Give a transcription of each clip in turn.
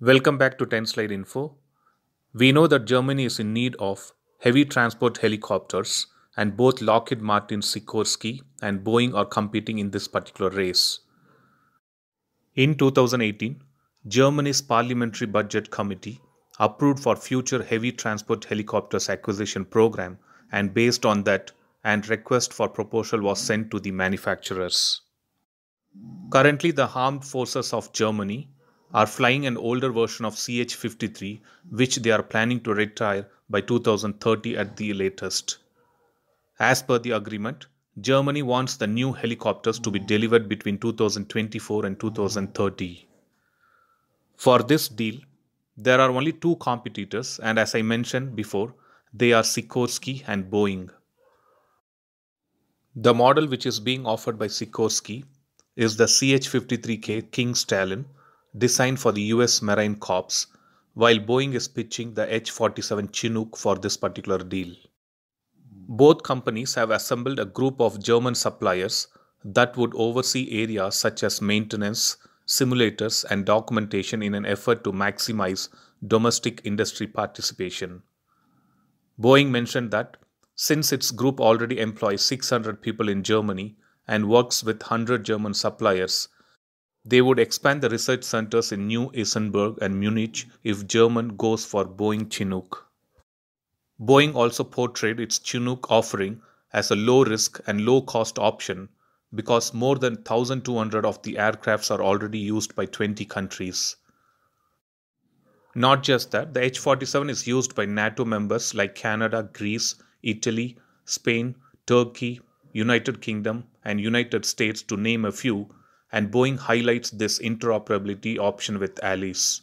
Welcome back to 10 Slide Info. We know that Germany is in need of heavy transport helicopters, and both Lockheed Martin Sikorsky and Boeing are competing in this particular race. In 2018, Germany's Parliamentary Budget Committee approved for future heavy transport helicopters acquisition program and based on that and request for proposal was sent to the manufacturers. Currently, the armed forces of Germany are flying an older version of CH-53 which they are planning to retire by 2030 at the latest. As per the agreement, Germany wants the new helicopters to be delivered between 2024 and 2030. For this deal, there are only two competitors, and as I mentioned before, they are Sikorsky and Boeing. The model which is being offered by Sikorsky is the CH 53K King Stalin, designed for the US Marine Corps, while Boeing is pitching the H 47 Chinook for this particular deal. Both companies have assembled a group of German suppliers that would oversee areas such as maintenance, simulators, and documentation in an effort to maximize domestic industry participation. Boeing mentioned that since its group already employs 600 people in Germany and works with 100 German suppliers, they would expand the research centers in New Isenberg and Munich if German goes for Boeing Chinook. Boeing also portrayed its Chinook offering as a low risk and low cost option because more than 1,200 of the aircrafts are already used by 20 countries. Not just that, the H 47 is used by NATO members like Canada, Greece, Italy, Spain, Turkey, United Kingdom, and United States, to name a few, and Boeing highlights this interoperability option with Alice.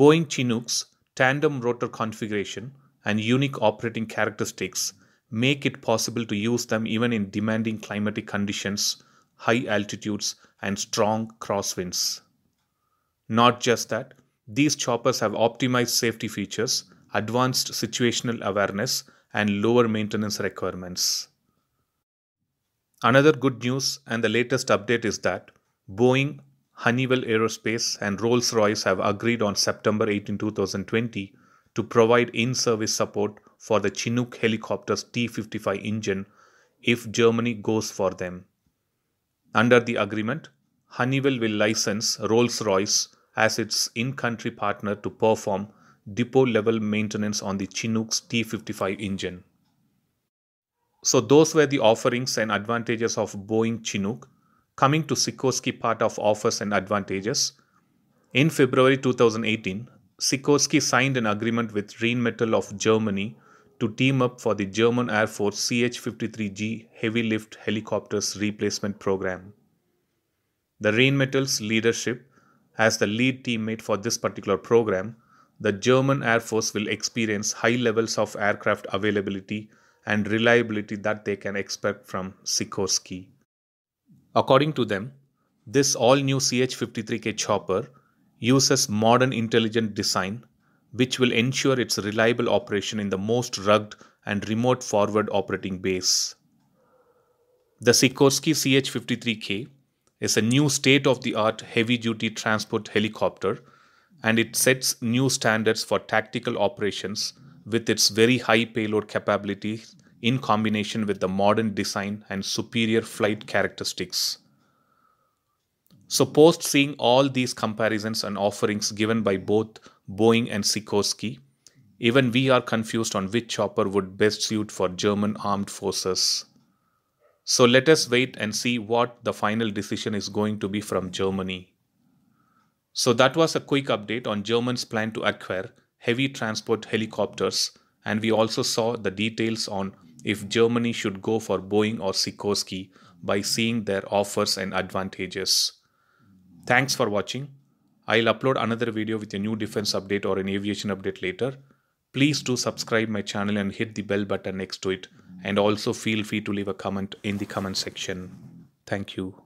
Boeing Chinook's tandem rotor configuration and unique operating characteristics make it possible to use them even in demanding climatic conditions, high altitudes, and strong crosswinds. Not just that, these choppers have optimized safety features, advanced situational awareness, and lower maintenance requirements. Another good news and the latest update is that Boeing, Honeywell Aerospace, and Rolls Royce have agreed on September 18, 2020 to provide in service support for the Chinook helicopter's T 55 engine if Germany goes for them. Under the agreement, Honeywell will license Rolls Royce as its in country partner to perform depot level maintenance on the Chinook's T 55 engine. So those were the offerings and advantages of Boeing Chinook. Coming to Sikorsky part of offers and advantages. In February 2018, Sikorsky signed an agreement with Rheinmetall of Germany to team up for the German Air Force CH-53G heavy lift helicopters replacement program. The Rheinmetall's leadership as the lead teammate for this particular program, the German Air Force will experience high levels of aircraft availability and reliability that they can expect from Sikorsky. According to them, this all new CH53K chopper uses modern intelligent design which will ensure its reliable operation in the most rugged and remote forward operating base. The Sikorsky CH-53K is a new state-of-the-art heavy-duty transport helicopter and it sets new standards for tactical operations with its very high payload capabilities in combination with the modern design and superior flight characteristics. So, post seeing all these comparisons and offerings given by both Boeing and Sikorsky, even we are confused on which chopper would best suit for German armed forces. So, let us wait and see what the final decision is going to be from Germany. So, that was a quick update on Germans' plan to acquire heavy transport helicopters, and we also saw the details on if Germany should go for Boeing or Sikorsky by seeing their offers and advantages. Thanks for watching. I'll upload another video with a new defense update or an aviation update later. Please do subscribe my channel and hit the bell button next to it and also feel free to leave a comment in the comment section. Thank you.